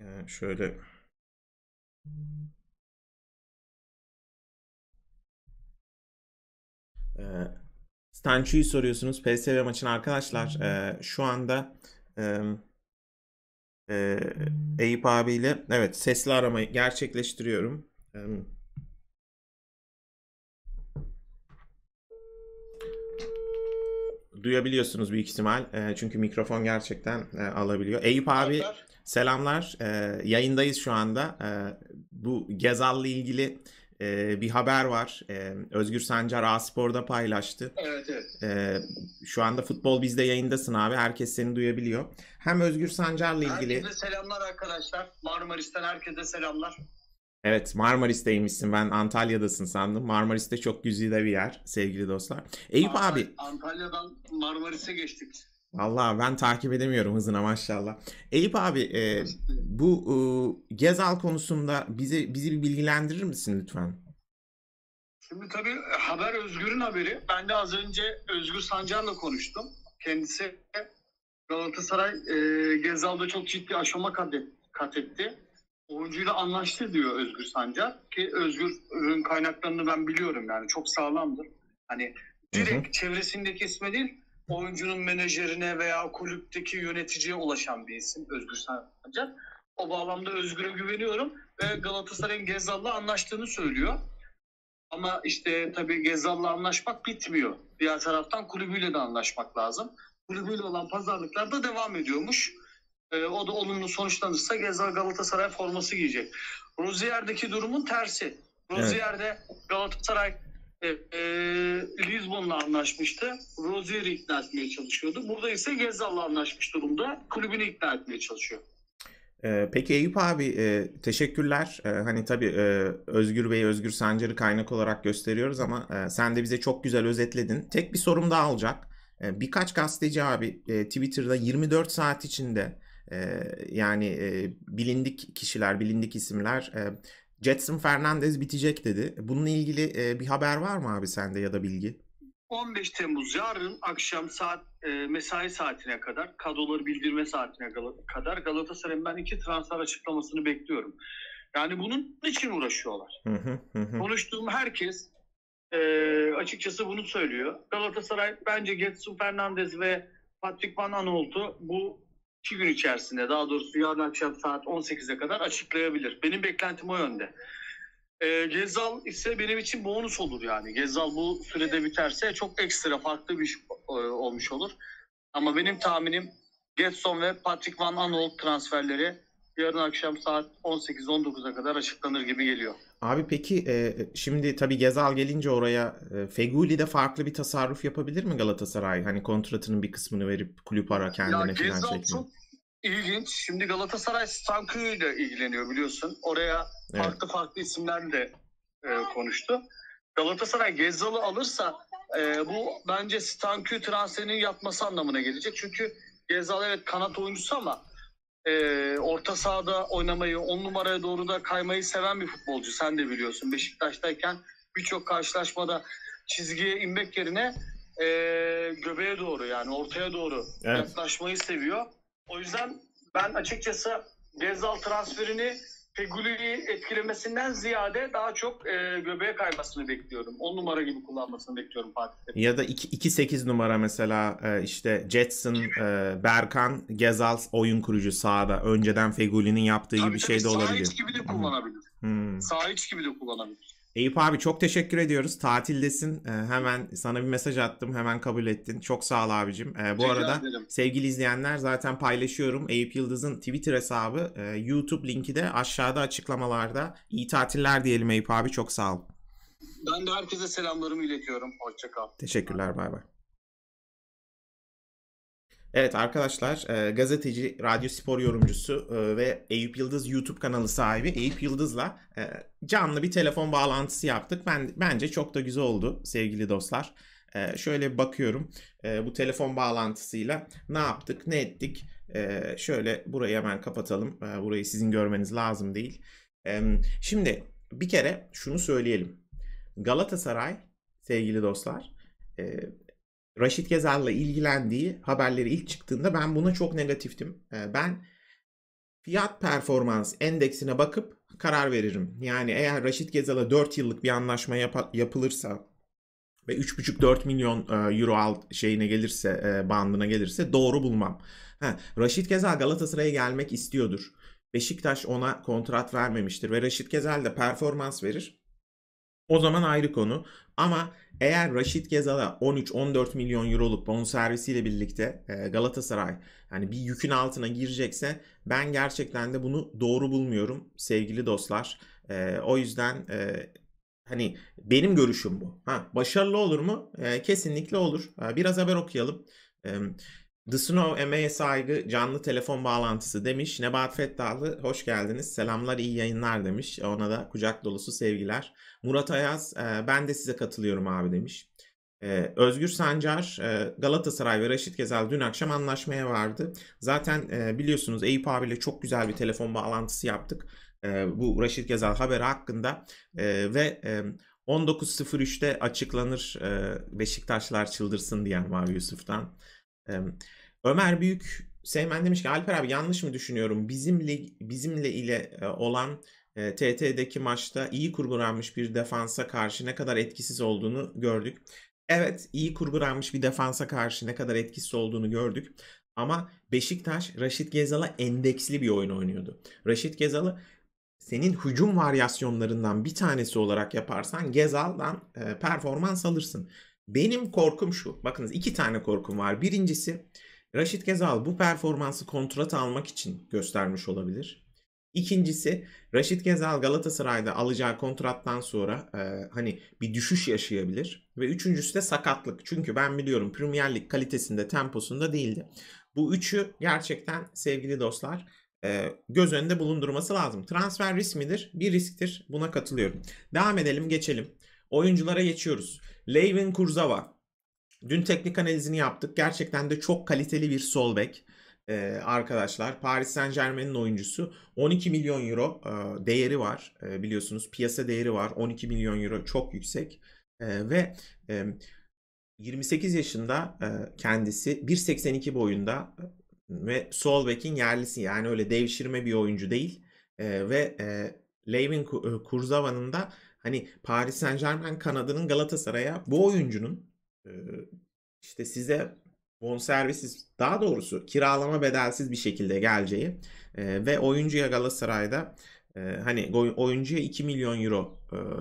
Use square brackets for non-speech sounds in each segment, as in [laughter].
Yani şöyle e, Stançu'yu soruyorsunuz. PSV maçına arkadaşlar e, şu anda e, e, Eyüp abiyle evet sesli aramayı gerçekleştiriyorum. E, duyabiliyorsunuz büyük ihtimal. E, çünkü mikrofon gerçekten e, alabiliyor. Eyüp abi Süper. Selamlar. E, yayındayız şu anda. E, bu Gezal'la ilgili e, bir haber var. E, Özgür Sancar A-Spor'da paylaştı. Evet, evet. E, şu anda Futbol Biz'de yayındasın abi. Herkes seni duyabiliyor. Hem Özgür Sancar'la ilgili... Herkese selamlar arkadaşlar. Marmaris'ten herkese selamlar. Evet Marmaris'teymişsin ben Antalya'dasın sandım. Marmaris'te çok güzide bir yer sevgili dostlar. Eyüp Aa, abi. Antalya'dan Marmaris'e geçtik. Valla ben takip edemiyorum hızına maşallah. Eyüp abi e, bu e, Gezal konusunda bizi bizi bir bilgilendirir misin lütfen? Şimdi tabii e, haber Özgür'ün haberi. Ben de az önce Özgür Sancar'la konuştum. Kendisi Galatasaray e, Gezal'da çok ciddi aşama kat etti. Oyuncuyla anlaştı diyor Özgür Sancar. Ki Özgür'ün kaynaklarını ben biliyorum yani çok sağlamdır. Hani direkt hı hı. çevresindeki isme değil oyuncunun menajerine veya kulüpteki yöneticiye ulaşan bir isim Özgür Sancar. O bağlamda Özgür'e güveniyorum ve Galatasaray'ın Gezal'la anlaştığını söylüyor. Ama işte tabii Gezal'la anlaşmak bitmiyor. Diğer taraftan kulübüyle de anlaşmak lazım. Kulübüyle olan pazarlıklar da devam ediyormuş. E, o da olumlu sonuçlanırsa Gezal Galatasaray forması giyecek. Rozier'deki durumun tersi. Rozier'de evet. Galatasaray e, Lisbon'la anlaşmıştı. Rozier'i ikna etmeye çalışıyordu. Burada ise Gezal'la anlaşmış durumda. Kulübünü ikna etmeye çalışıyor. Ee, peki Eyüp abi e, teşekkürler. Ee, hani tabii e, Özgür Bey, Özgür Sancar'ı kaynak olarak gösteriyoruz ama e, sen de bize çok güzel özetledin. Tek bir sorum daha alacak. E, birkaç gazeteci abi Twitter'da 24 saat içinde yani bilindik kişiler, bilindik isimler Jetson Fernandez bitecek dedi. Bununla ilgili e, bir haber var mı abi sende ya da bilgi? 15 Temmuz yarın akşam saat e, mesai saatine kadar kadroları bildirme saatine kadar Galatasaray'ın ben iki transfer açıklamasını bekliyorum. Yani bunun için uğraşıyorlar. Konuştuğum herkes e, açıkçası bunu söylüyor. Galatasaray bence Getson Fernandez ve Patrick Van Aanholt'u bu iki gün içerisinde daha doğrusu yarın akşam saat 18'e kadar açıklayabilir. Benim beklentim o yönde. E, Gezal ise benim için bonus olur yani. Gezal bu sürede biterse çok ekstra farklı bir iş e, olmuş olur. Ama benim tahminim Getson ve Patrick Van Aanholt transferleri yarın akşam saat 18-19'a kadar açıklanır gibi geliyor. Abi peki e, şimdi tabi Gezal gelince oraya e, Feguli de farklı bir tasarruf yapabilir mi Galatasaray? Hani kontratının bir kısmını verip kulüp ara kendine ya, falan çekmiyor. Çok ilginç. Şimdi Galatasaray Stanku'yu ile ilgileniyor biliyorsun. Oraya farklı evet. farklı isimler de e, konuştu. Galatasaray Gezalı alırsa e, bu bence Stanku transferini yapması anlamına gelecek. Çünkü Gezal evet kanat oyuncusu ama e, orta sahada oynamayı, on numaraya doğru da kaymayı seven bir futbolcu. Sen de biliyorsun Beşiktaş'tayken birçok karşılaşmada çizgiye inmek yerine e, göbeğe doğru yani ortaya doğru evet. yaklaşmayı seviyor. O yüzden ben açıkçası Gezdal transferini Fegüli'yi etkilemesinden ziyade daha çok e, göbeğe kaymasını bekliyorum. 10 numara gibi kullanmasını bekliyorum Fatih'te. Ya da 2-8 numara mesela e, işte Jetson, e, Berkan, Gezal oyun kurucu sağda. Önceden Fegüli'nin yaptığı tabii gibi bir şey de olabilir. Sağ iç gibi de kullanabilir. Hmm. Sağ iç gibi de kullanabilir. Eyüp abi çok teşekkür ediyoruz. Tatildesin. Ee, hemen sana bir mesaj attım. Hemen kabul ettin. Çok sağ ol abicim. Ee, bu Rica arada ederim. sevgili izleyenler zaten paylaşıyorum. Eyüp Yıldız'ın Twitter hesabı, e, YouTube linki de aşağıda açıklamalarda. İyi tatiller diyelim Eyüp abi. Çok sağ ol. Ben de herkese selamlarımı iletiyorum. Hoşçakal. Teşekkürler. Bay bay. Evet arkadaşlar e, gazeteci, radyo spor yorumcusu e, ve Eyüp Yıldız YouTube kanalı sahibi Eyüp Yıldız'la e, canlı bir telefon bağlantısı yaptık. Ben Bence çok da güzel oldu sevgili dostlar. E, şöyle bakıyorum e, bu telefon bağlantısıyla ne yaptık ne ettik. E, şöyle burayı hemen kapatalım. E, burayı sizin görmeniz lazım değil. E, şimdi bir kere şunu söyleyelim. Galatasaray sevgili dostlar e, Raşit Gezal'la ilgilendiği haberleri ilk çıktığında ben buna çok negatiftim. Ee, ben fiyat performans endeksine bakıp karar veririm. Yani eğer Raşit Gezal'a 4 yıllık bir anlaşma yap- yapılırsa ve 3,5-4 milyon e, euro alt şeyine gelirse e, bandına gelirse doğru bulmam. Ha, Raşit Gezal Galatasaray'a gelmek istiyordur. Beşiktaş ona kontrat vermemiştir ve Raşit Gezal de performans verir. O zaman ayrı konu. Ama eğer Rashid Gezal'a 13-14 milyon euroluk bonservisiyle birlikte e, Galatasaray yani bir yükün altına girecekse ben gerçekten de bunu doğru bulmuyorum sevgili dostlar. E, o yüzden e, hani benim görüşüm bu. Ha, başarılı olur mu? Kesinlikle olur. Biraz haber okuyalım. The Snow emeğe saygı canlı telefon bağlantısı demiş. Nebahat Fettahlı hoş geldiniz. Selamlar iyi yayınlar demiş. Ona da kucak dolusu sevgiler. Murat Ayaz e, ben de size katılıyorum abi demiş. E, Özgür Sancar e, Galatasaray ve Raşit Gezel dün akşam anlaşmaya vardı. Zaten e, biliyorsunuz Eyüp abiyle çok güzel bir telefon bağlantısı yaptık. E, bu Raşit Gezel haberi hakkında e, ve e, 19.03'te açıklanır e, Beşiktaşlar çıldırsın diyen var Yusuf'tan. Ömer Büyük Seymen demiş ki Alper abi yanlış mı düşünüyorum? Bizimle bizimle ile e, olan e, TT'deki maçta iyi kurgulanmış bir defansa karşı ne kadar etkisiz olduğunu gördük. Evet iyi kurgulanmış bir defansa karşı ne kadar etkisiz olduğunu gördük. Ama Beşiktaş Raşit Gezal'a endeksli bir oyun oynuyordu. Raşit Gezal'ı senin hücum varyasyonlarından bir tanesi olarak yaparsan Gezal'dan e, performans alırsın. Benim korkum şu. Bakınız iki tane korkum var. Birincisi Raşit Gezal bu performansı kontrat almak için göstermiş olabilir. İkincisi Raşit Gezal Galatasaray'da alacağı kontrattan sonra e, hani bir düşüş yaşayabilir. Ve üçüncüsü de sakatlık. Çünkü ben biliyorum Premier Lig kalitesinde temposunda değildi. Bu üçü gerçekten sevgili dostlar e, göz önünde bulundurması lazım. Transfer risk midir? Bir risktir. Buna katılıyorum. Devam edelim geçelim. Oyunculara geçiyoruz. Leyvin Kurzawa. Dün teknik analizini yaptık. Gerçekten de çok kaliteli bir sol bek ee, arkadaşlar. Paris Saint Germain'in oyuncusu. 12 milyon euro e, değeri var e, biliyorsunuz. Piyasa değeri var. 12 milyon euro çok yüksek. E, ve e, 28 yaşında e, kendisi 1.82 boyunda e, ve sol bekin yerlisi. Yani öyle devşirme bir oyuncu değil. E, ve e, Levin e, Kurzava'nın da hani Paris Saint Germain kanadının Galatasaray'a bu oyuncunun işte size bonservisiz daha doğrusu kiralama bedelsiz bir şekilde geleceği ve oyuncuya Galatasaray'da hani oyuncuya 2 milyon euro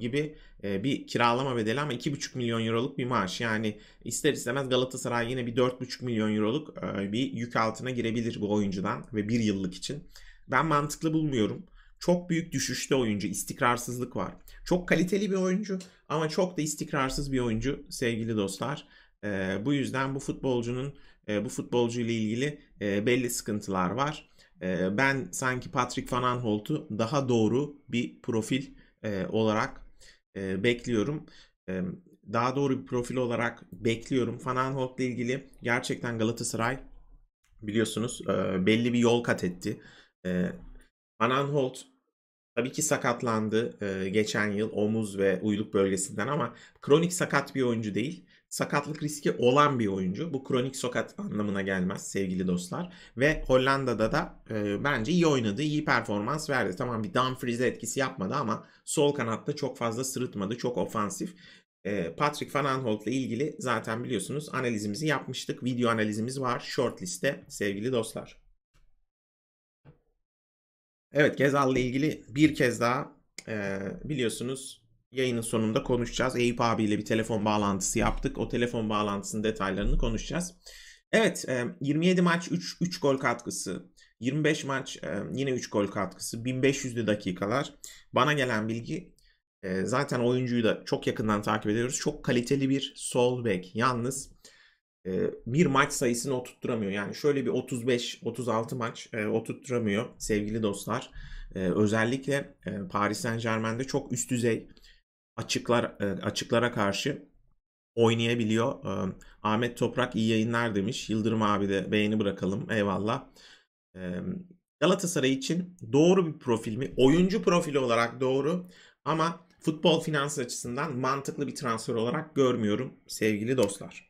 gibi bir kiralama bedeli ama 2,5 milyon euroluk bir maaş. Yani ister istemez Galatasaray yine bir 4,5 milyon euroluk bir yük altına girebilir bu oyuncudan ve bir yıllık için. Ben mantıklı bulmuyorum. Çok büyük düşüşte oyuncu, istikrarsızlık var. Çok kaliteli bir oyuncu ama çok da istikrarsız bir oyuncu sevgili dostlar. E, bu yüzden bu futbolcunun e, bu futbolcu ile ilgili e, belli sıkıntılar var. E, ben sanki Patrick Van Aanholt'u daha doğru bir profil e, olarak e, bekliyorum. E, daha doğru bir profil olarak bekliyorum. Van Aanholt ile ilgili gerçekten Galatasaray biliyorsunuz e, belli bir yol kat etti. E, Van Aanholt Tabii ki sakatlandı geçen yıl omuz ve uyluk bölgesinden ama kronik sakat bir oyuncu değil. Sakatlık riski olan bir oyuncu. Bu kronik sakat anlamına gelmez sevgili dostlar. Ve Hollanda'da da e, bence iyi oynadı, iyi performans verdi. Tamam bir Dumfries'e etkisi yapmadı ama sol kanatta çok fazla sırıtmadı, çok ofansif. E, Patrick Van Aanholt'la ilgili zaten biliyorsunuz analizimizi yapmıştık. Video analizimiz var shortliste sevgili dostlar. Evet Gezal'la ilgili bir kez daha e, biliyorsunuz yayının sonunda konuşacağız. Eyüp abiyle bir telefon bağlantısı yaptık. O telefon bağlantısının detaylarını konuşacağız. Evet e, 27 maç 3, 3 gol katkısı. 25 maç e, yine 3 gol katkısı. 1500'lü dakikalar. Bana gelen bilgi e, zaten oyuncuyu da çok yakından takip ediyoruz. Çok kaliteli bir sol bek. Yalnız bir maç sayısını oturtturamıyor. Yani şöyle bir 35-36 maç oturtturamıyor sevgili dostlar. Özellikle Paris Saint Germain'de çok üst düzey açıklar açıklara karşı oynayabiliyor. Ahmet Toprak iyi yayınlar demiş. Yıldırım abi de beğeni bırakalım. Eyvallah. Galatasaray için doğru bir profil mi? Oyuncu profili olarak doğru ama futbol finans açısından mantıklı bir transfer olarak görmüyorum sevgili dostlar.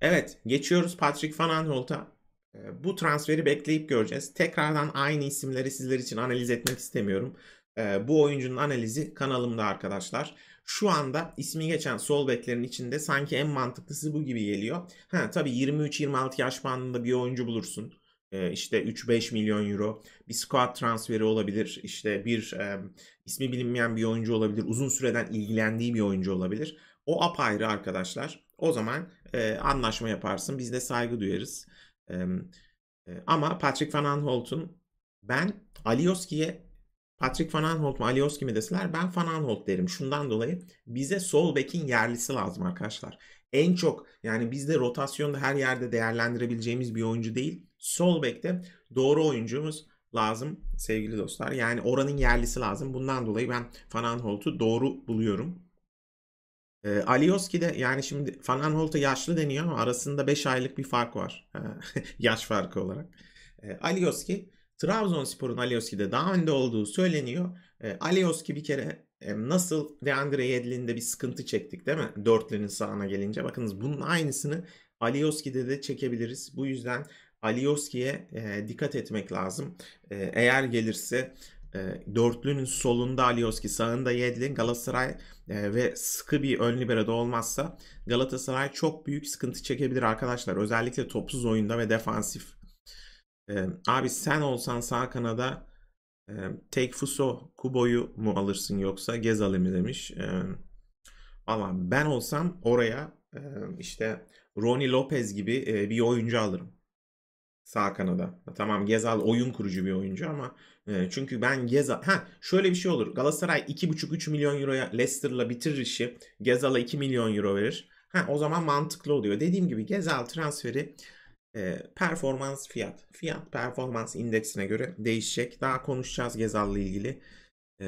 Evet geçiyoruz Patrick Van Aanholt'a. Ee, bu transferi bekleyip göreceğiz. Tekrardan aynı isimleri sizler için analiz etmek istemiyorum. Ee, bu oyuncunun analizi kanalımda arkadaşlar. Şu anda ismi geçen sol beklerin içinde sanki en mantıklısı bu gibi geliyor. Ha tabii 23-26 yaş bandında bir oyuncu bulursun. Ee, işte 3-5 milyon euro bir squad transferi olabilir. İşte bir e, ismi bilinmeyen bir oyuncu olabilir. Uzun süreden ilgilendiği bir oyuncu olabilir. O apayrı arkadaşlar. O zaman e, anlaşma yaparsın. Biz de saygı duyarız. E, ama Patrick Van Aanholt'un ben Alioski'ye Patrick Van Aanholt mu Alioski mi deseler ben Van Aanholt derim. Şundan dolayı bize sol bekin yerlisi lazım arkadaşlar. En çok yani bizde rotasyonda her yerde değerlendirebileceğimiz bir oyuncu değil. Sol bekte doğru oyuncumuz lazım sevgili dostlar. Yani oranın yerlisi lazım. Bundan dolayı ben Van Aanholt'u doğru buluyorum. E, ee, Alioski de yani şimdi Van Holt'a yaşlı deniyor ama arasında 5 aylık bir fark var. Ee, [laughs] yaş farkı olarak. E, Alioski Trabzonspor'un Alioski'de daha önde olduğu söyleniyor. E, Alioski bir kere e, nasıl Deandre Yedlin'de bir sıkıntı çektik değil mi? Dörtlünün sağına gelince. Bakınız bunun aynısını Alioski'de de çekebiliriz. Bu yüzden Alioski'ye e, dikkat etmek lazım. E, eğer gelirse ee, dörtlünün solunda Alioski, sağında Yedlin, Galatasaray e, ve sıkı bir ön liberoda olmazsa Galatasaray çok büyük sıkıntı çekebilir arkadaşlar. Özellikle topsuz oyunda ve defansif. E, abi sen olsan sağ kanada e, fuso Kubo'yu mu alırsın yoksa Gezal'i mi demiş. E, Valla ben olsam oraya e, işte Ronnie Lopez gibi e, bir oyuncu alırım. Sağ kanada. Tamam Gezal oyun kurucu bir oyuncu ama e, çünkü ben Gezal... Ha şöyle bir şey olur. Galatasaray 2,5-3 milyon euroya Leicester'la bitirir işi. Gezal'a 2 milyon euro verir. Ha o zaman mantıklı oluyor. Dediğim gibi Gezal transferi e, performans fiyat. Fiyat performans indeksine göre değişecek. Daha konuşacağız Gezal'la ilgili. E,